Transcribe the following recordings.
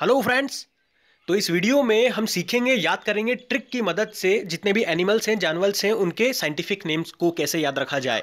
hello friends तो इस video में हम सीखेंगे याद करेंगे ट्रिक की मदद से जितने भी एनिमल्स हैं जानवर्स हैं उनके साइंटिफिक नेम्स को कैसे याद रखा जाए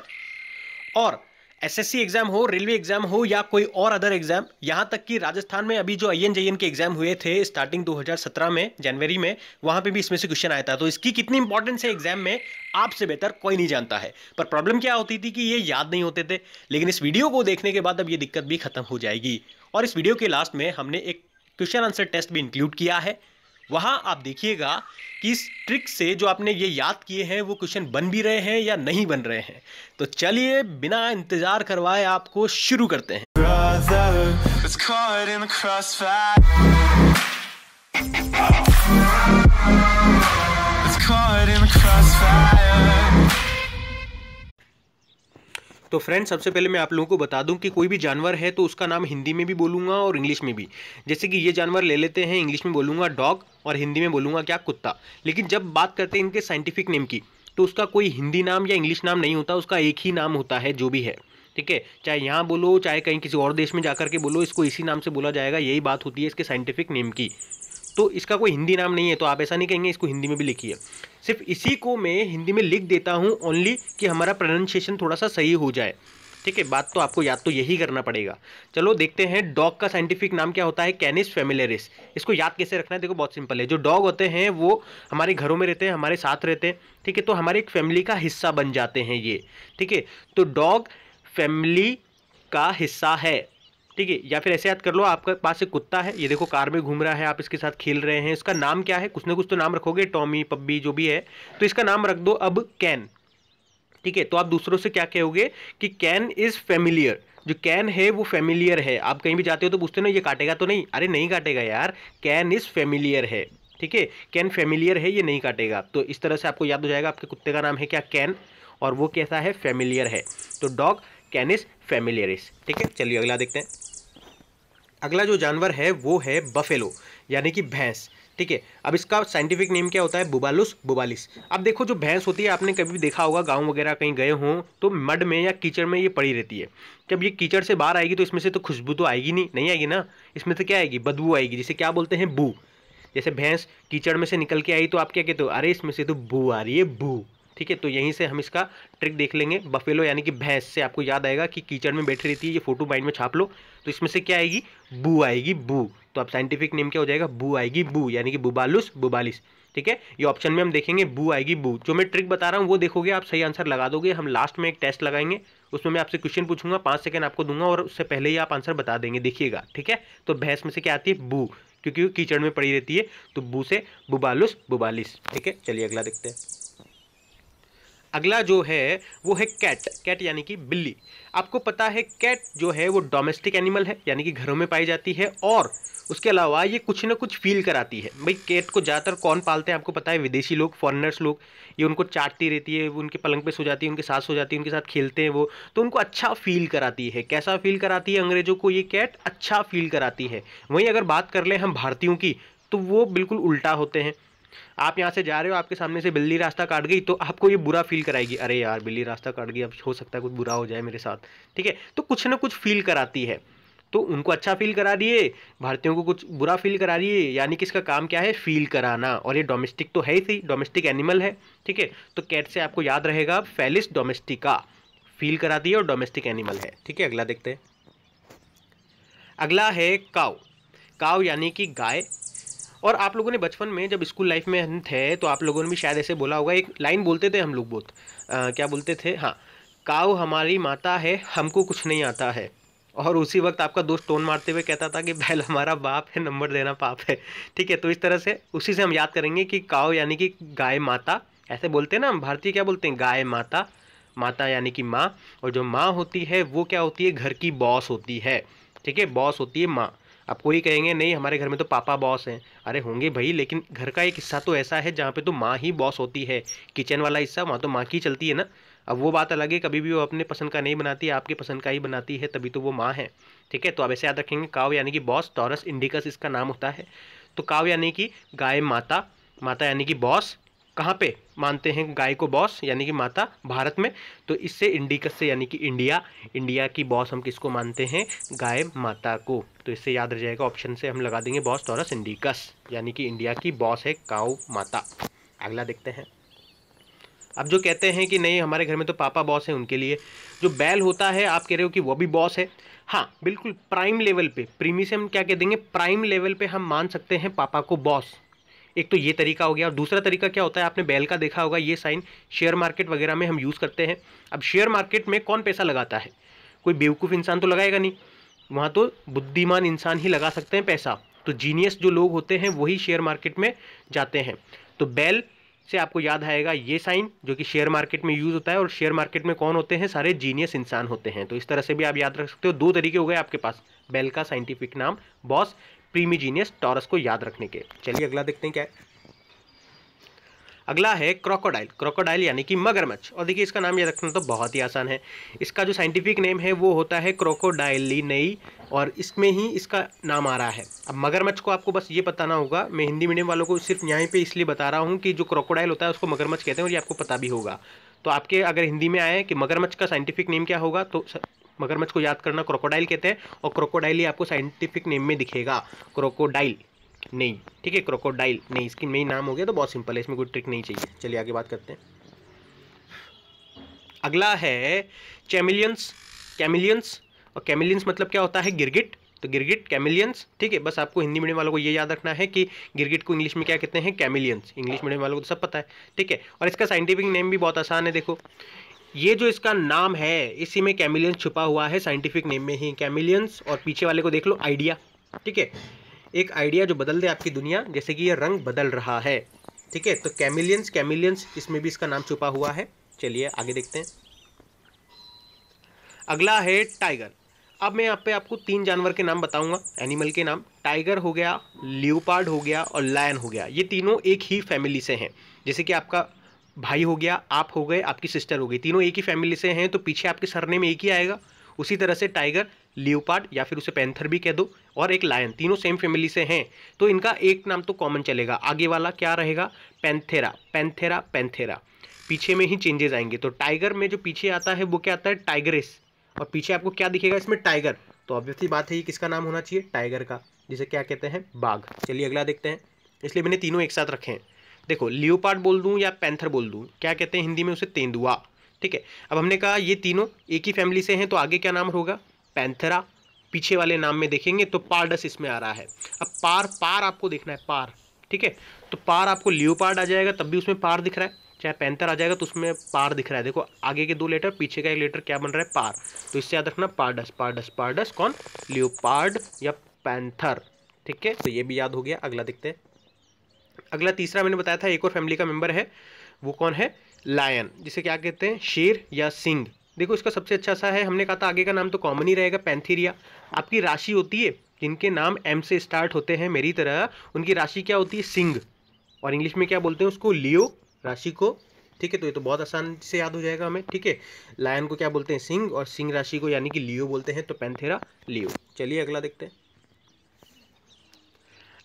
और एसएससी एग्ज़ाम हो रेलवे एग्ज़ाम हो या कोई और अदर एग्ज़ाम यहाँ तक कि राजस्थान में अभी जो आई एन के एग्ज़ाम हुए थे स्टार्टिंग 2017 में जनवरी में वहाँ पे भी इसमें से क्वेश्चन आया था तो इसकी कितनी इंपॉर्टेंस है एग्ज़ाम में आपसे बेहतर कोई नहीं जानता है पर प्रॉब्लम क्या होती थी कि ये याद नहीं होते थे लेकिन इस वीडियो को देखने के बाद अब ये दिक्कत भी खत्म हो जाएगी और इस वीडियो के लास्ट में हमने एक क्वेश्चन आंसर टेस्ट भी इंक्लूड किया है वहाँ आप देखिएगा कि इस ट्रिक से जो आपने ये याद किए हैं वो क्वेश्चन बन भी रहे हैं या नहीं बन रहे हैं तो चलिए बिना इंतज़ार करवाए आपको शुरू करते हैं Brother, तो फ्रेंड्स सबसे पहले मैं आप लोगों को बता दूं कि कोई भी जानवर है तो उसका नाम हिंदी में भी बोलूँगा और इंग्लिश में भी जैसे कि ये जानवर ले लेते हैं इंग्लिश में बोलूँगा डॉग और हिंदी में बोलूँगा क्या कुत्ता लेकिन जब बात करते हैं इनके साइंटिफिक नेम की तो उसका कोई हिंदी नाम या इंग्लिश नाम नहीं होता उसका एक ही नाम होता है जो भी है ठीक है चाहे यहाँ बोलो चाहे कहीं किसी और देश में जाकर के बोलो इसको इसी नाम से बोला जाएगा यही बात होती है इसके साइंटिफिक नेम की तो इसका कोई हिंदी नाम नहीं है तो आप ऐसा नहीं कहेंगे इसको हिंदी में भी लिखिए सिर्फ इसी को मैं हिंदी में लिख देता हूँ ओनली कि हमारा प्रोनाउंसिएशन थोड़ा सा सही हो जाए ठीक है बात तो आपको याद तो यही करना पड़ेगा चलो देखते हैं डॉग का साइंटिफिक नाम क्या होता है कैनिस फेमिलेरिस इसको याद कैसे रखना है देखो बहुत सिंपल है जो डॉग होते हैं वो हमारे घरों में रहते हैं हमारे साथ रहते हैं ठीक है तो हमारे एक फैमिली का हिस्सा बन जाते हैं ये ठीक है तो डॉग फैमिली का हिस्सा है ठीक है या फिर ऐसे याद कर लो आपके पास एक कुत्ता है ये देखो कार में घूम रहा है आप इसके साथ खेल रहे हैं इसका नाम क्या है कुछ ना कुछ तो नाम रखोगे टॉमी पब्बी जो भी है तो इसका नाम रख दो अब कैन ठीक है तो आप दूसरों से क्या कहोगे कि कैन इज़ फेमिलियर जो कैन है वो फेमिलियर है आप कहीं भी जाते हो तो पूछते ना ये काटेगा तो नहीं अरे नहीं काटेगा यार कैन इज़ फेमिलियर है ठीक है कैन फेमिलियर है ये नहीं काटेगा तो इस तरह से आपको याद हो जाएगा आपके कुत्ते का नाम है क्या कैन और वो कैसा है फेमिलियर है तो dog can is familiar is ठीक है चलिए अगला देखते हैं अगला जो जानवर है वो है बफेलो यानी कि भैंस ठीक है अब इसका साइंटिफिक नेम क्या होता है बुबालुस बुबालिस अब देखो जो भैंस होती है आपने कभी भी देखा होगा गांव वगैरह कहीं गए हों तो मड में या कीचड़ में ये पड़ी रहती है जब ये कीचड़ से बाहर आएगी तो इसमें से तो खुशबू तो आएगी नहीं नहीं आएगी ना इसमें से क्या आएगी बदबू आएगी जिसे क्या बोलते हैं बू जैसे भैंस कीचड़ में से निकल के आई तो आप क्या कहते हो अरे इसमें से तो बू आ रही है बू ठीक है तो यहीं से हम इसका ट्रिक देख लेंगे बफेलो यानी कि भैंस से आपको याद आएगा कि कीचड़ में बैठी रहती है ये फोटो माइंड में छाप लो तो इसमें से क्या आएगी बू आएगी बू तो आप साइंटिफिक नेम क्या हो जाएगा बू आएगी बू यानी कि बुबालुस बुबालिस ठीक है ये ऑप्शन में हम देखेंगे बू आएगी बू जो मैं ट्रिक बता रहा हूँ वो देखोगे आप सही आंसर लगा दोगे हम लास्ट में एक टेस्ट लगाएंगे उसमें मैं आपसे क्वेश्चन पूछूंगा पाँच सेकंड आपको दूंगा और उससे पहले ही आप आंसर बता देंगे देखिएगा ठीक है तो भैंस में से क्या आती है बू क्योंकि वो कीचड़ में पड़ी रहती है तो बू से बुबालुस बुबालिस ठीक है चलिए अगला देखते हैं अगला जो है वो है कैट कैट यानी कि बिल्ली आपको पता है कैट जो है वो डोमेस्टिक एनिमल है यानी कि घरों में पाई जाती है और उसके अलावा ये कुछ ना कुछ फील कराती है भाई कैट को ज़्यादातर कौन पालते हैं आपको पता है विदेशी लोग फॉरेनर्स लोग ये उनको चाटती रहती है वो उनके पलंग पे सो जाती है उनके साथ सो जाती है उनके साथ खेलते हैं वो तो उनको अच्छा फील कराती है कैसा फील कराती है अंग्रेजों को ये कैट अच्छा फील कराती है वहीं अगर बात कर लें हम भारतीयों की तो वो बिल्कुल उल्टा होते हैं आप यहाँ से जा रहे हो आपके सामने से बिल्ली रास्ता काट गई तो आपको ये बुरा फील कराएगी अरे यार बिल्ली रास्ता काट गई अब हो सकता है कुछ बुरा हो जाए मेरे साथ ठीक है तो कुछ ना कुछ फील कराती है तो उनको अच्छा फील करा दिए भारतीयों को कुछ बुरा फील करा दिए यानी कि इसका काम क्या है फील कराना और ये डोमेस्टिक तो है ही थी डोमेस्टिक एनिमल है ठीक है तो कैट से आपको याद रहेगा फेलिस डोमेस्टिका फील कराती है और डोमेस्टिक एनिमल है ठीक है अगला देखते हैं अगला है काव काव यानी कि गाय और आप लोगों ने बचपन में जब स्कूल लाइफ में हम थे तो आप लोगों ने भी शायद ऐसे बोला होगा एक लाइन बोलते थे हम लोग बहुत क्या बोलते थे हाँ काव हमारी माता है हमको कुछ नहीं आता है और उसी वक्त आपका दोस्त टोन मारते हुए कहता था कि बैल हमारा बाप है नंबर देना पाप है ठीक है तो इस तरह से उसी से हम याद करेंगे कि काव यानी कि गाय माता ऐसे बोलते हैं ना हम भारतीय क्या बोलते हैं गाय माता माता यानी कि माँ और जो माँ होती है वो क्या होती है घर की बॉस होती है ठीक है बॉस होती है माँ अब कोई कहेंगे नहीं हमारे घर में तो पापा बॉस हैं अरे होंगे भाई लेकिन घर का एक हिस्सा तो ऐसा है जहाँ पे तो माँ ही बॉस होती है किचन वाला हिस्सा वहाँ तो माँ की चलती है ना अब वो बात अलग है कभी भी वो अपने पसंद का नहीं बनाती आपके पसंद का ही बनाती है तभी तो वो माँ है ठीक है तो आप ऐसे याद रखेंगे काव यानी कि बॉस टॉरस इंडिकस इसका नाम होता है तो काव यानी कि गाय माता माता यानी कि बॉस कहाँ पे मानते हैं गाय को बॉस यानी कि माता भारत में तो इससे इंडिकस से यानी कि इंडिया इंडिया की बॉस हम किसको मानते हैं गाय माता को तो इससे याद रह जाएगा ऑप्शन से हम लगा देंगे बॉस टॉरस इंडिकस यानी कि इंडिया की बॉस है काउ माता अगला देखते हैं अब जो कहते हैं कि नहीं हमारे घर में तो पापा बॉस है उनके लिए जो बैल होता है आप कह रहे हो कि वो भी बॉस है हाँ बिल्कुल प्राइम लेवल पे प्रीमी से हम क्या कह देंगे प्राइम लेवल पे हम मान सकते हैं पापा को बॉस एक तो ये तरीका हो गया और दूसरा तरीका क्या होता है आपने बैल का देखा होगा ये साइन शेयर मार्केट वगैरह में हम यूज़ करते हैं अब शेयर मार्केट में कौन पैसा लगाता है कोई बेवकूफ़ इंसान तो लगाएगा नहीं वहाँ तो बुद्धिमान इंसान ही लगा सकते हैं पैसा तो जीनियस जो लोग होते हैं वही शेयर मार्केट में जाते हैं तो बैल से आपको याद आएगा ये साइन जो कि शेयर मार्केट में यूज़ होता है और शेयर मार्केट में कौन होते हैं सारे जीनियस इंसान होते हैं तो इस तरह से भी आप याद रख सकते हो दो तरीके हो गए आपके पास बेल का साइंटिफिक नाम बॉस प्रीमीजीनियस टॉरस को याद रखने के चलिए अगला देखते हैं क्या है अगला है क्रोकोडाइल क्रोकोडाइल यानी कि मगरमच्छ और देखिए इसका नाम याद रखना तो बहुत ही आसान है इसका जो साइंटिफिक नेम है वो होता है क्रोकोडाइली नई और इसमें ही इसका नाम आ रहा है अब मगरमच्छ को आपको बस ये बताना होगा मैं हिंदी मीडियम वालों को सिर्फ यहीं पे इसलिए बता रहा हूँ कि जो क्रोकोडाइल होता है उसको मगरमच्छ कहते हैं और ये आपको पता भी होगा तो आपके अगर हिंदी में आए कि मगरमच्छ का साइंटिफिक नेम क्या होगा तो मगरमच्छ को याद करना क्रोकोडाइल कहते हैं और क्रोकोडाइल ही आपको साइंटिफिक नेम में दिखेगा क्रोकोडाइल नहीं ठीक है क्रोकोडाइल नहीं इसकी मेन नाम हो गया तो बहुत सिंपल है इसमें कोई ट्रिक नहीं चाहिए चलिए आगे बात करते हैं अगला है चैमिलियंस कैमिलियंस और कैमिलियंस मतलब क्या होता है गिरगिट तो गिरगिट कैमिलियंस ठीक है बस आपको हिंदी मीडियम वालों को ये याद रखना है कि गिरगिट को इंग्लिश में क्या कहते हैं कैमिलियंस इंग्लिश मीडियम वालों को तो सब पता है ठीक है और इसका साइंटिफिक नेम भी बहुत आसान है देखो ये जो इसका नाम है इसी में कैमिलियंस छुपा हुआ है साइंटिफिक नेम में ही कैमिलियंस और पीछे वाले को देख लो आइडिया ठीक है एक आइडिया जो बदल दे आपकी दुनिया जैसे कि ये रंग बदल रहा है ठीक है तो कैमिलियंस कैमिलियंस इसमें भी इसका नाम छुपा हुआ है चलिए आगे देखते हैं अगला है टाइगर अब मैं यहाँ पे आपको तीन जानवर के नाम बताऊंगा एनिमल के नाम टाइगर हो गया ल्यूपार्ड हो गया और लायन हो गया ये तीनों एक ही फैमिली से हैं जैसे कि आपका भाई हो गया आप हो गए आपकी सिस्टर हो गई तीनों एक ही फैमिली से हैं तो पीछे आपके सरने में एक ही आएगा उसी तरह से टाइगर लियोपार्ड या फिर उसे पैंथर भी कह दो और एक लायन तीनों सेम फैमिली से हैं तो इनका एक नाम तो कॉमन चलेगा आगे वाला क्या रहेगा पैंथेरा पैंथेरा पैंथेरा पीछे में ही चेंजेस आएंगे तो टाइगर में जो पीछे आता है वो क्या आता है टाइगरेस और पीछे आपको क्या दिखेगा इसमें टाइगर तो ऑब्वियसली बात है ये किसका नाम होना चाहिए टाइगर का जिसे क्या कहते हैं बाघ चलिए अगला देखते हैं इसलिए मैंने तीनों एक साथ रखे हैं देखो लियोपार्ड बोल दूँ या पैंथर बोल दूँ क्या कहते हैं हिंदी में उसे तेंदुआ ठीक है अब हमने कहा ये तीनों एक ही फैमिली से हैं तो आगे क्या नाम होगा पैंथरा पीछे वाले नाम में देखेंगे तो पारडस इसमें आ रहा है अब पार पार आपको देखना है पार ठीक है तो पार आपको लियोपार्ड आ जाएगा तब भी उसमें पार दिख रहा है चाहे पैंथर आ जाएगा तो उसमें पार दिख रहा है देखो आगे के दो लेटर पीछे का एक लेटर क्या बन रहा है पार तो इससे याद रखना पारडस पारडस पारडस कौन लियोपार्ड या पैंथर ठीक है तो ये भी याद हो गया अगला देखते हैं अगला तीसरा मैंने बताया था एक और फैमिली का मेम्बर है वो कौन है लायन जिसे क्या कहते हैं शेर या सिंह देखो इसका सबसे अच्छा सा है हमने कहा था आगे का नाम तो कॉमन ही रहेगा पैंथीरिया आपकी राशि होती है जिनके नाम एम से स्टार्ट होते हैं मेरी तरह उनकी राशि क्या होती है सिंह और इंग्लिश में क्या बोलते हैं उसको लियो राशि को ठीक है तो ये तो बहुत आसान से याद हो जाएगा हमें ठीक है लायन को क्या बोलते हैं सिंह और सिंह राशि को यानी कि लियो बोलते हैं तो पैंथेरा लियो चलिए अगला देखते हैं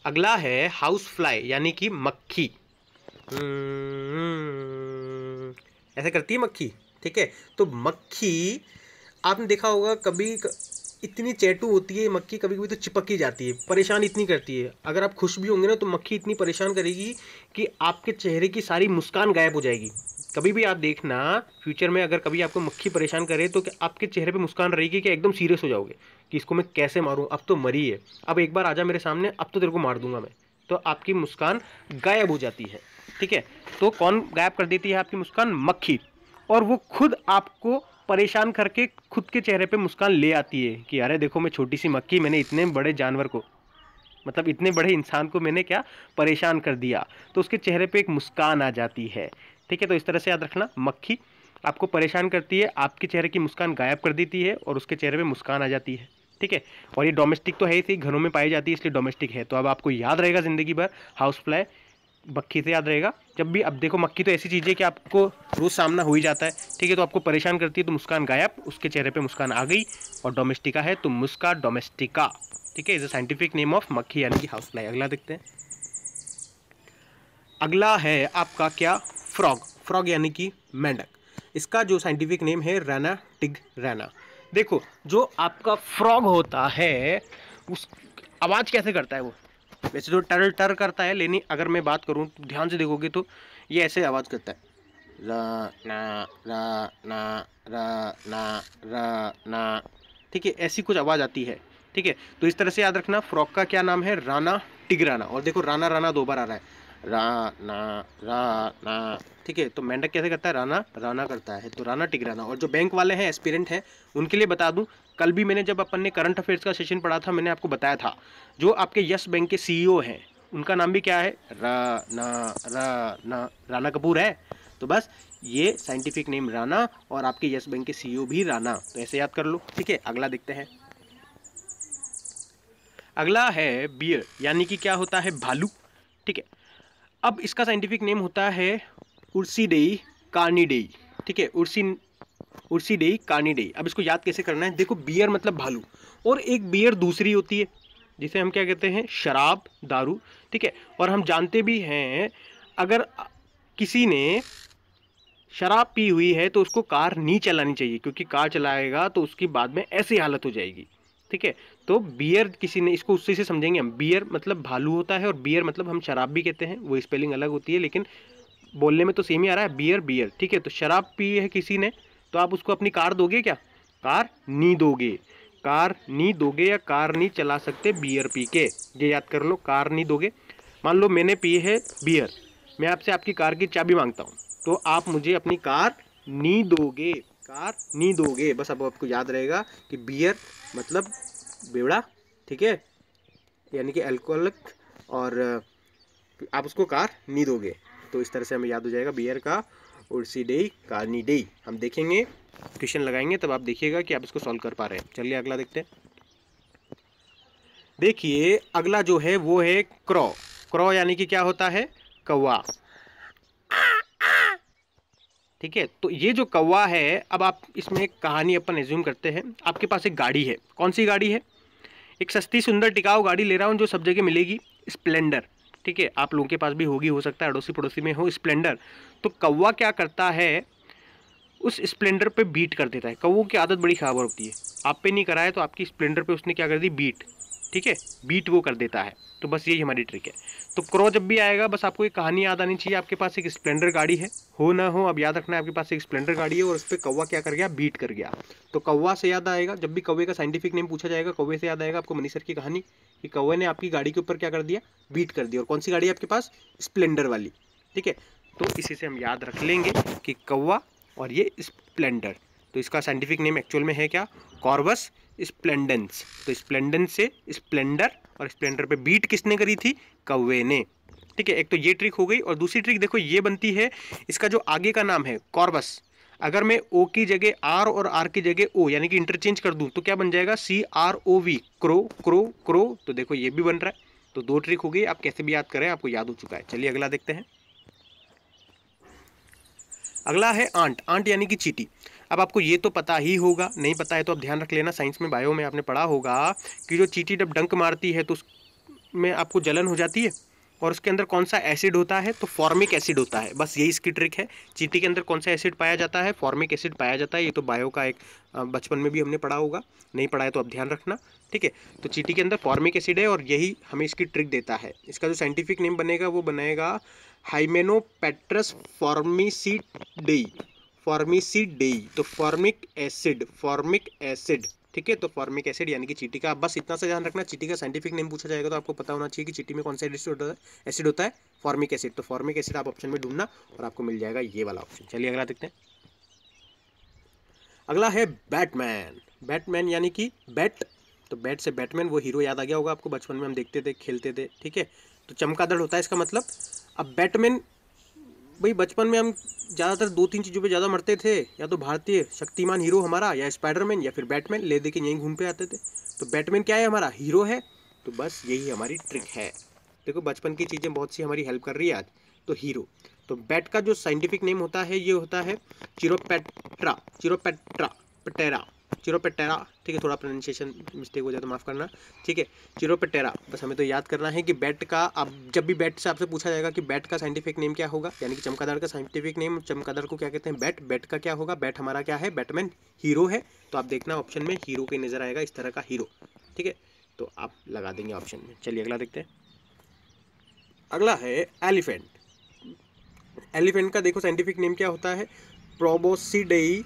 अगला है हाउस फ्लाई यानी कि मक्खी हम्म, ऐसे करती है मक्खी ठीक है तो मक्खी आपने देखा होगा कभी क... इतनी चेटू होती है मक्खी कभी कभी तो चिपक ही जाती है परेशान इतनी करती है अगर आप खुश भी होंगे ना तो मक्खी इतनी परेशान करेगी कि आपके चेहरे की सारी मुस्कान गायब हो जाएगी कभी भी आप देखना फ्यूचर में अगर कभी आपको मक्खी परेशान करे तो आपके चेहरे पे मुस्कान रहेगी कि एकदम सीरियस हो जाओगे कि इसको मैं कैसे मारूं अब तो मरी है अब एक बार आजा मेरे सामने अब तो तेरे को मार दूंगा मैं तो आपकी मुस्कान गायब हो जाती है ठीक है तो कौन गायब कर देती है आपकी मुस्कान मक्खी और वो खुद आपको परेशान करके खुद के चेहरे पर मुस्कान ले आती है कि अरे देखो मैं छोटी सी मक्खी मैंने इतने बड़े जानवर को मतलब इतने बड़े इंसान को मैंने क्या परेशान कर दिया तो उसके चेहरे पे एक मुस्कान आ जाती है ठीक है तो इस तरह से याद रखना मक्खी आपको परेशान करती है आपके चेहरे की मुस्कान गायब कर देती है और उसके चेहरे में मुस्कान आ जाती है ठीक है और ये डोमेस्टिक तो है ही थी घरों में पाई जाती है इसलिए डोमेस्टिक है तो अब आपको याद रहेगा ज़िंदगी भर हाउस फ्लाई मक्खी से याद रहेगा जब भी अब देखो मक्खी तो ऐसी चीज़ है कि आपको रोज़ सामना हो ही जाता है ठीक है तो आपको परेशान करती है तो मुस्कान गायब उसके चेहरे पे मुस्कान आ गई और डोमेस्टिका है तो मुस्का डोमेस्टिका ठीक है is a scientific name of मक्खी यानी कि हाउस फ्लाई अगला देखते हैं अगला है आपका क्या फ्रॉग फ्रॉग यानी कि मेंढक इसका जो साइंटिफिक नेम है रैना टिग रैना देखो जो आपका फ्रॉग होता है उस आवाज़ कैसे करता है वो वैसे तो टर टर करता है लेनी अगर मैं बात करूँ तो ध्यान से देखोगे तो ये ऐसे आवाज़ करता है रा ना रा ना रा ना रा ना ठीक है ऐसी कुछ आवाज़ आती है ठीक है तो इस तरह से याद रखना फ्रॉक का क्या नाम है राना टिगराना और देखो राना राना दो बार आ रहा है रा राना ठीक है तो मेंढक कैसे करता है राना राना करता है तो राना टिक राना और जो बैंक वाले हैं एस्पिरेंट हैं उनके लिए बता दूं कल भी मैंने जब अपन ने करंट अफेयर्स का सेशन पढ़ा था मैंने आपको बताया था जो आपके यस बैंक के सीईओ हैं उनका नाम भी क्या है राना राना राना कपूर है तो बस ये साइंटिफिक नेम राना और आपके यस बैंक के सी भी राना तो ऐसे याद कर लो ठीक है अगला देखते हैं अगला है बियर यानी कि क्या होता है भालू ठीक है अब इसका साइंटिफिक नेम होता है उर्सीडेई कार्निडेई ठीक है उर्सी उर्सीडेई कार्निडेई अब इसको याद कैसे करना है देखो बियर मतलब भालू और एक बियर दूसरी होती है जिसे हम क्या कहते हैं शराब दारू ठीक है और हम जानते भी हैं अगर किसी ने शराब पी हुई है तो उसको कार नहीं चलानी चाहिए क्योंकि कार चलाएगा तो उसकी बाद में ऐसी हालत हो जाएगी ठीक है तो बियर किसी ने इसको उससे से समझेंगे हम बियर मतलब भालू होता है और बियर मतलब हम शराब भी कहते हैं वो स्पेलिंग अलग होती है लेकिन बोलने में तो सेम ही आ रहा है बियर बियर ठीक है तो शराब पी है किसी ने तो आप उसको अपनी कार दोगे क्या कार नी दोगे कार नी दोगे या कार नहीं चला सकते बियर पी के ये याद कर लो कार नहीं दोगे मान लो मैंने पी है बियर मैं आपसे आपकी कार की चाबी मांगता हूँ तो आप मुझे अपनी कार नी दोगे कार नहीं दोगे बस अब आपको याद रहेगा कि बियर मतलब बेवड़ा ठीक है यानी कि एल्कोहलिक और आप उसको कार नहीं दोगे तो इस तरह से हमें याद हो जाएगा बियर का उर्सी कार नी डे हम देखेंगे क्वेश्चन लगाएंगे तब आप देखिएगा कि आप इसको सॉल्व कर पा रहे हैं चलिए अगला देखते हैं देखिए अगला जो है वो है क्रॉ क्रॉ यानी कि क्या होता है कौवा ठीक है तो ये जो कौवा है अब आप इसमें एक कहानी अपन रिज्यूम करते हैं आपके पास एक गाड़ी है कौन सी गाड़ी है एक सस्ती सुंदर टिकाऊ गाड़ी ले रहा हूँ जो सब जगह मिलेगी स्प्लेंडर ठीक है आप लोगों के पास भी होगी हो सकता है अड़ोसी पड़ोसी में हो स्प्लेंडर तो कौवा क्या करता है उस स्प्लेंडर पे बीट कर देता है कौ की आदत बड़ी ख़राब होती है आप पे नहीं कराए तो आपकी स्प्लेंडर पे उसने क्या कर दी बीट ठीक है बीट वो कर देता है तो बस यही हमारी ट्रिक है तो क्रो जब भी आएगा बस आपको एक कहानी याद आनी चाहिए आपके पास एक स्प्लेंडर गाड़ी है हो ना हो अब याद रखना है आपके पास एक स्प्लेंडर गाड़ी है और उस पर कौवा क्या कर गया बीट कर गया तो कौवा से याद आएगा जब भी कौवे का साइंटिफिक नेम पूछा जाएगा कौवे से याद आएगा आपको मनीष सर की कहानी कि कौवे ने आपकी गाड़ी के ऊपर क्या कर दिया बीट कर दिया और कौन सी गाड़ी आपके पास स्प्लेंडर वाली ठीक है तो इसी से हम याद रख लेंगे कि कौवा और ये स्प्लेंडर तो इसका साइंटिफिक नेम एक्चुअल में है क्या कॉर्बस स्प्लेंडेंस तो स्प्लेंडेंस से स्प्लेंडर और स्प्लेंडर पे बीट किसने करी थी कौवे ने ठीक है एक तो ये ट्रिक हो गई और दूसरी ट्रिक देखो ये बनती है इसका जो आगे का नाम है कॉर्बस अगर मैं ओ की जगह आर और आर की जगह ओ यानी कि इंटरचेंज कर दूँ तो क्या बन जाएगा C R O V crow crow crow तो देखो ये भी बन रहा है तो दो ट्रिक हो गई आप कैसे भी याद करें आपको याद हो चुका है चलिए अगला देखते हैं अगला है आंट आंट यानी कि चीटी अब आपको ये तो पता ही होगा नहीं पता है तो आप ध्यान रख लेना साइंस में बायो में आपने पढ़ा होगा कि जो चीटी जब डंक मारती है तो उसमें आपको जलन हो जाती है और उसके अंदर कौन सा एसिड होता है तो फॉर्मिक एसिड होता है बस यही इसकी ट्रिक है चीटी के अंदर कौन सा एसिड पाया जाता है फॉर्मिक एसिड पाया जाता है ये तो बायो का एक बचपन में भी हमने पढ़ा होगा नहीं पढ़ा है तो अब ध्यान रखना ठीक है तो चीटी के अंदर फॉर्मिक एसिड है और यही हमें इसकी ट्रिक देता है इसका जो साइंटिफिक नेम बनेगा वो बनेगा हाइमेनोपेट्रस फॉर्मिसीडेई फॉर्मिसीडेई तो फॉर्मिक एसिड फॉर्मिक एसिड ठीक है तो फॉर्मिक एसिड यानी कि चीटी का बस इतना सा ध्यान रखना चीटी का साइंटिफिक नेम पूछा जाएगा तो आपको पता होना चाहिए कि चीटी में कौन सा एसिड एसिड होता है फॉर्मिक एसिड तो फॉर्मिक एसिड आप ऑप्शन में ढूंढना और आपको मिल जाएगा ये वाला ऑप्शन चलिए अगला देखते हैं अगला है बैटमैन बैटमैन यानी कि बैट तो बैट से बैटमैन वो हीरो याद आ गया होगा आपको बचपन में हम देखते थे खेलते थे ठीक है तो चमकादड़ होता है इसका मतलब अब बैटमैन भाई बचपन में हम ज़्यादातर दो तीन चीज़ों पे ज़्यादा मरते थे या तो भारतीय शक्तिमान हीरो हमारा या स्पाइडरमैन या फिर बैटमैन ले दे के यहीं घूम पे आते थे तो बैटमैन क्या है हमारा हीरो है तो बस यही हमारी ट्रिक है देखो बचपन की चीज़ें बहुत सी हमारी हेल्प कर रही है आज तो हीरो तो बैट का जो साइंटिफिक नेम होता है ये होता है चिरोपेट्रा चिरोपेट्रा पटेरा चिरोपेटेरा ठीक है थोड़ा प्रोनाशिएशन मिस्टेक हो जाए तो माफ़ करना ठीक है चिरोपेटेरा बस हमें तो याद करना है कि बैट का अब जब भी बैट से आपसे पूछा जाएगा कि बैट का साइंटिफिक नेम क्या होगा यानी कि चमकादार का साइंटिफिक नेम चमकादार को क्या कहते हैं बैट बैट का क्या होगा बैट हमारा क्या है बैटमैन हीरो है तो आप देखना ऑप्शन में हीरो के नज़र आएगा इस तरह का हीरो ठीक है तो आप लगा देंगे ऑप्शन में चलिए अगला देखते हैं अगला है एलिफेंट एलिफेंट का देखो साइंटिफिक नेम क्या होता है प्रोबोसीडेई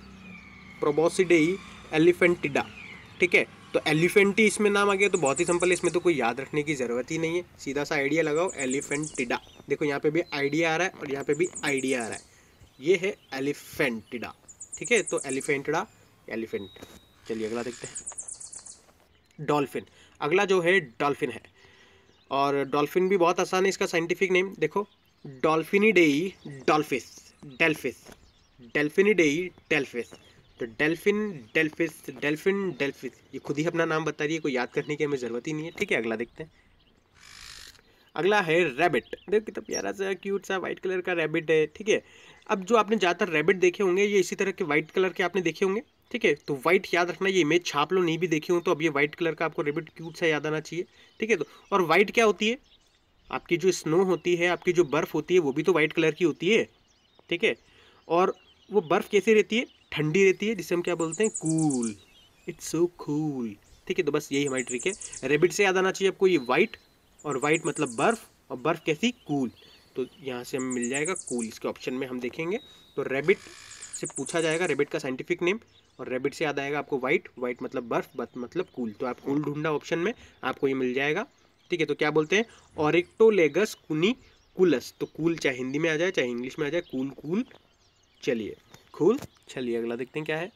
प्रोबोसीडेई एलिफेंटिडा ठीक है तो एलिफेंटी इसमें नाम आ गया तो बहुत ही सिंपल इसमें तो कोई याद रखने की ज़रूरत ही नहीं है सीधा सा आइडिया लगाओ एलिफेंटिडा देखो यहाँ पे भी आइडिया आ रहा है और यहाँ पे भी आइडिया आ रहा है ये है एलिफेंटिडा ठीक है तो एलिफेंटिडा एलिफेंट चलिए अगला देखते हैं डॉल्फिन अगला जो है डॉल्फिन है और डॉल्फिन भी बहुत आसान है इसका साइंटिफिक नेम देखो डॉल्फिनी डेई डॉल्फिस डेल्फिस डेल्फिनी डेई डेल्फिस तो डेल्फिन डेल्फिस डेल्फिन डेल्फिस ये खुद ही अपना नाम बता रही है कोई याद करने की हमें ज़रूरत ही नहीं है ठीक है अगला देखते हैं अगला है रैबिट देखो कितना प्यारा सा क्यूट सा व्हाइट कलर का रैबिट है ठीक है अब जो आपने ज़्यादातर रैबिट देखे होंगे ये इसी तरह के वाइट कलर के आपने देखे होंगे ठीक है तो व्हाइट याद रखना ये इमेज छाप लो नहीं भी देखे हूँ तो अब ये व्हाइट कलर का आपको रेबिट क्यूट सा याद आना चाहिए ठीक है तो और व्हाइट क्या होती है आपकी जो स्नो होती है आपकी जो बर्फ़ होती है वो भी तो वाइट कलर की होती है ठीक है और वो बर्फ़ कैसे रहती है ठंडी रहती है जिसे हम क्या बोलते हैं कूल इट्स सो कूल ठीक है तो बस यही हमारी ट्रिक है रेबिट से याद आना चाहिए आपको ये वाइट और वाइट मतलब बर्फ़ और बर्फ़ कैसी कूल तो यहाँ से हमें मिल जाएगा कूल इसके ऑप्शन में हम देखेंगे तो रेबिट से पूछा जाएगा रेबिट का साइंटिफिक नेम और रेबिट से याद आएगा आपको वाइट वाइट मतलब बर्फ बर्फ मतलब कूल तो आप कूल ढूंढा ऑप्शन में आपको ये मिल जाएगा ठीक है तो क्या बोलते हैं ऑरिक्टोलेगस कुनी कुलस तो कूल चाहे हिंदी में आ जाए चाहे इंग्लिश में आ जाए कूल कूल चलिए कूल चलिए अगला देखते हैं क्या है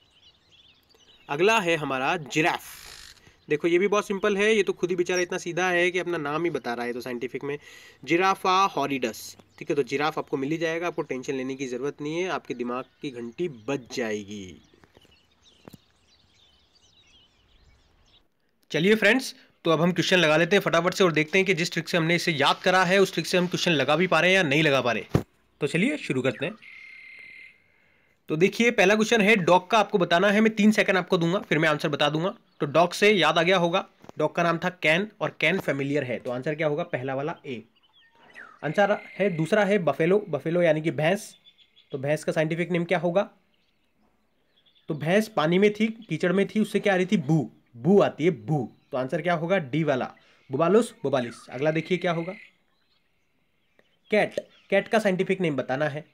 अगला है हमारा जिराफ देखो ये भी बहुत सिंपल है ये तो खुद ही बेचारा इतना सीधा है कि अपना नाम ही बता रहा है तो साइंटिफिक में जिराफा हॉरिडस ठीक है तो जिराफ आपको मिल ही जाएगा आपको टेंशन लेने की ज़रूरत नहीं है आपके दिमाग की घंटी बच जाएगी चलिए फ्रेंड्स तो अब हम क्वेश्चन लगा लेते हैं फटाफट से और देखते हैं कि जिस ट्रिक से हमने इसे याद करा है उस ट्रिक से हम क्वेश्चन लगा भी पा रहे हैं या नहीं लगा पा रहे तो चलिए शुरू करते हैं तो देखिए पहला क्वेश्चन है डॉग का आपको बताना है मैं तीन सेकंड आपको दूंगा फिर मैं आंसर बता दूंगा तो डॉग से याद आ गया होगा डॉग का नाम था कैन और कैन फेमिलियर है तो आंसर क्या होगा पहला वाला ए आंसर है दूसरा है बफेलो बफेलो यानी कि भैंस तो भैंस का साइंटिफिक नेम क्या होगा तो भैंस पानी में थी कीचड़ में थी उससे क्या आ रही थी बू बू आती है बू तो आंसर क्या होगा डी वाला बुबालुस बुबालिस अगला देखिए क्या होगा कैट कैट का साइंटिफिक नेम बताना है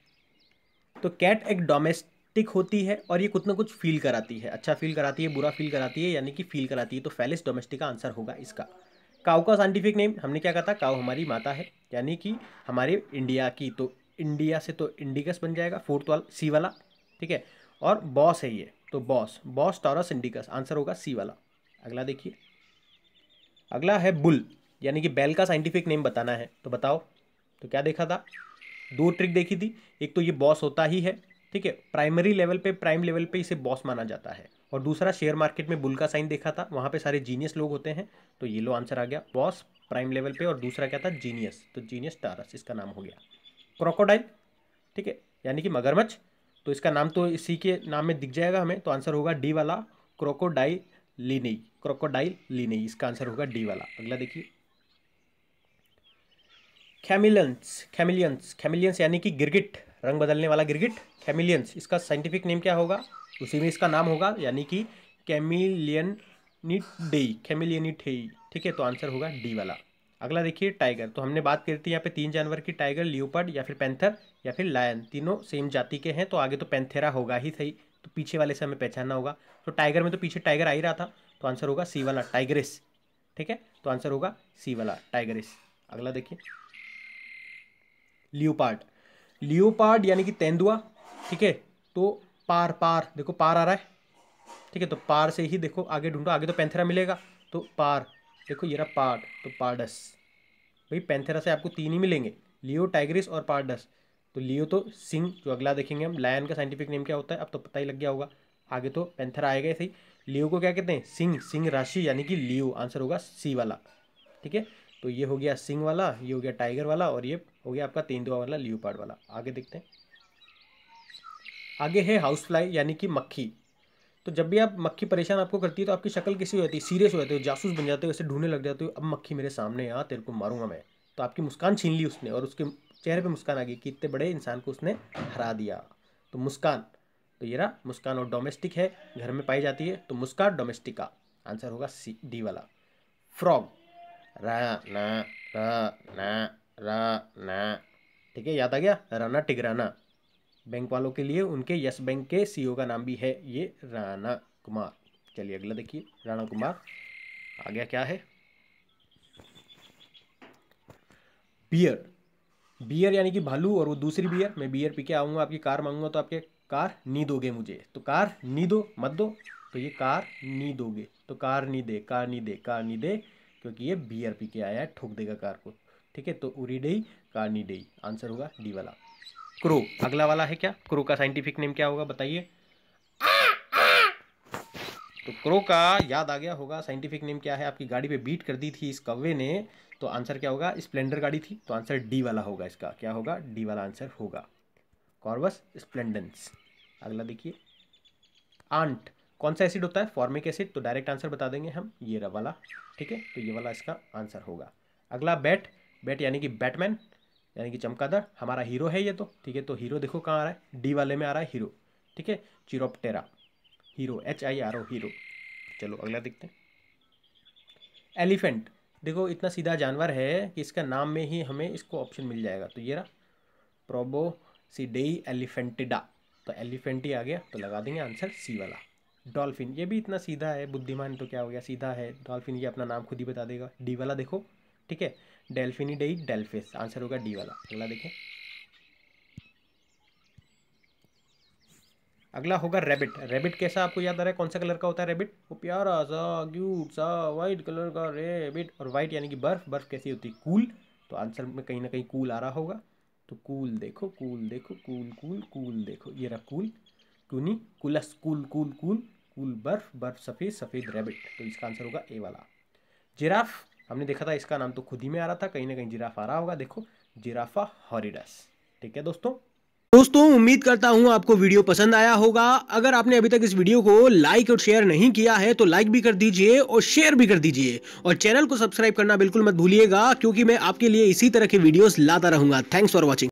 तो कैट एक डोमेस्टिक होती है और ये कुछ ना कुछ फील कराती है अच्छा फील कराती है बुरा फील कराती है यानी कि फील कराती है तो फैलिस डोमेस्टिक का आंसर होगा इसका काऊ का साइंटिफिक नेम हमने क्या कहा था काऊ हमारी माता है यानी कि हमारे इंडिया की तो इंडिया से तो इंडिकस बन जाएगा फोर्थ वाला सी वाला ठीक है और बॉस है ये तो Bos Bos taurus indicus answer होगा सी वाला अगला देखिए अगला है बुल यानी कि बैल का साइंटिफिक नेम बताना है तो बताओ तो क्या देखा था दो ट्रिक देखी थी एक तो ये बॉस होता ही है ठीक है प्राइमरी लेवल पे प्राइम लेवल पे इसे बॉस माना जाता है और दूसरा शेयर मार्केट में बुल का साइन देखा था वहाँ पे सारे जीनियस लोग होते हैं तो ये लो आंसर आ गया बॉस प्राइम लेवल पे और दूसरा क्या था जीनियस तो जीनियस टारस इसका नाम हो गया क्रोकोडाइल ठीक है यानी कि मगरमच्छ तो इसका नाम तो इसी के नाम में दिख जाएगा हमें तो आंसर होगा डी वाला क्रोकोडाइल लीनई क्रोकोडाइल लीनई इसका आंसर होगा डी वाला अगला देखिए कैमिलियंस कैमिलियंस कैमिलियंस यानी कि गिरगिट रंग बदलने वाला गिरगिट कैमिलियंस इसका साइंटिफिक नेम क्या होगा उसी में इसका नाम होगा यानी कि कैमिलियन निटेई कैमिलियनिटेई ठीक है तो आंसर होगा डी वाला अगला देखिए टाइगर तो हमने बात करी थी यहाँ पे तीन जानवर की टाइगर लियोपर्ड या फिर पैंथर या फिर लायन तीनों सेम जाति के हैं तो आगे तो पैंथेरा होगा ही सही तो पीछे वाले से हमें पहचानना होगा तो टाइगर में तो पीछे टाइगर आ ही रहा था तो आंसर होगा सी वाला टाइगरिस ठीक है तो आंसर होगा सी वाला टाइगरिस अगला देखिए लियोपार्ड लियोपार्ड यानी कि तेंदुआ ठीक है तो पार पार देखो पार आ रहा है ठीक है तो पार से ही देखो आगे ढूंढो आगे तो पैंथेरा मिलेगा तो पार देखो ये रहा पार्ड तो पार्डस भाई पैंथेरा से आपको तीन ही मिलेंगे लियो टाइग्रिस और पार्डस तो लियो तो सिंह जो अगला देखेंगे हम लायन का साइंटिफिक नेम क्या होता है अब तो पता ही लग गया होगा आगे तो पैंथेरा आएगा सही लियो को क्या कहते हैं सिंह सिंह राशि यानी कि लियो आंसर होगा सी वाला ठीक है तो ये हो गया सिंग वाला ये हो गया टाइगर वाला और ये हो गया आपका तेंदुआ वाला लियोपार्ड वाला आगे देखते हैं आगे है हाउस फ्लाई यानी कि मक्खी तो जब भी आप मक्खी परेशान आपको करती है तो आपकी शक्ल कैसी हो जाती है सीरियस हो जाते हो जासूस बन जाते हो ऐसे ढूंढने लग जाते हो अब मक्खी मेरे सामने आ तेरे को मारूंगा मैं तो आपकी मुस्कान छीन ली उसने और उसके चेहरे पे मुस्कान आ गई कि इतने बड़े इंसान को उसने हरा दिया तो मुस्कान तो ये रहा मुस्कान और डोमेस्टिक है घर में पाई जाती है तो मुस्कान डोमेस्टिका आंसर होगा सी डी वाला फ्रॉग रा न रा ठीक है याद आ गया राना टिगराना बैंक वालों के लिए उनके यस बैंक के सीईओ e का नाम भी है ये राणा कुमार चलिए अगला देखिए राणा कुमार आ गया क्या है बियर बियर यानी कि भालू और वो दूसरी बियर मैं बियर पी के आऊंगा आपकी कार मांगूंगा तो आपके कार नी दोगे मुझे तो कार नी दो मत दो तो ये कार नी दोगे तो कार नी दे कार नी दे कार नी दे क्योंकि ये बी आर पी के आया है ठोक देगा कार को ठीक है तो उरीडेई कार्निडेई आंसर होगा डी वाला क्रो अगला वाला है क्या क्रो का साइंटिफिक नेम क्या होगा बताइए तो क्रो का याद आ गया होगा साइंटिफिक नेम क्या है आपकी गाड़ी पे बीट कर दी थी इस कव्वे ने तो आंसर क्या होगा स्प्लेंडर गाड़ी थी तो आंसर डी वाला होगा इसका क्या होगा डी वाला आंसर होगा कॉर्वस स्प्लेंडेंस अगला देखिए आंट कौन सा एसिड होता है फॉर्मिक एसिड तो डायरेक्ट आंसर बता देंगे हम ये वाला ठीक है तो ये वाला इसका आंसर होगा अगला बैट बैट यानी कि बैटमैन यानी कि चमकादड़ हमारा हीरो है ये तो ठीक है तो हीरो देखो कहाँ आ रहा है डी वाले में आ रहा है हीरो ठीक है Chiroptera hero H I R O hero चलो अगला देखते हैं एलिफेंट देखो इतना सीधा जानवर है कि इसका नाम में ही हमें इसको ऑप्शन मिल जाएगा तो ये रहा प्रोबोसीडेई एलिफेंटिडा तो एलिफेंटी आ गया तो लगा देंगे आंसर सी वाला डॉल्फिन ये भी इतना सीधा है बुद्धिमान तो क्या हो गया सीधा है डॉल्फिन ये अपना नाम खुद ही बता देगा डी वाला देखो ठीक है डेल्फिनी डेई डेल्फिस आंसर होगा डी वाला अगला देखें अगला होगा रेबिट रेबिट कैसा आपको याद आ रहा है कौन सा कलर का होता है रेबिट वो प्यारा सा क्यूट सा वाइट कलर का रैबिट और वाइट यानी कि बर्फ़ बर्फ़ कैसी होती है कूल तो आंसर में कहीं ना कहीं कूल आ रहा होगा तो कूल देखो कूल देखो कूल कूल कूल देखो ये रहा कूल क्यूनी कूलस कूल कूल कूल कूल बर्फ बर्फ सफ़ेद सफ़ेद रैबिट तो इसका आंसर होगा ए वाला जिराफ हमने देखा था इसका नाम तो खुद ही में आ रहा था कहीं ना कहीं जिराफ आ रहा होगा देखो जिराफा हॉरिडस ठीक है दोस्तों दोस्तों उम्मीद करता हूं आपको वीडियो पसंद आया होगा अगर आपने अभी तक इस वीडियो को लाइक और शेयर नहीं किया है तो लाइक भी कर दीजिए और शेयर भी कर दीजिए और चैनल को सब्सक्राइब करना बिल्कुल मत भूलिएगा क्योंकि मैं आपके लिए इसी तरह के वीडियोस लाता रहूंगा थैंक्स फॉर वॉचिंग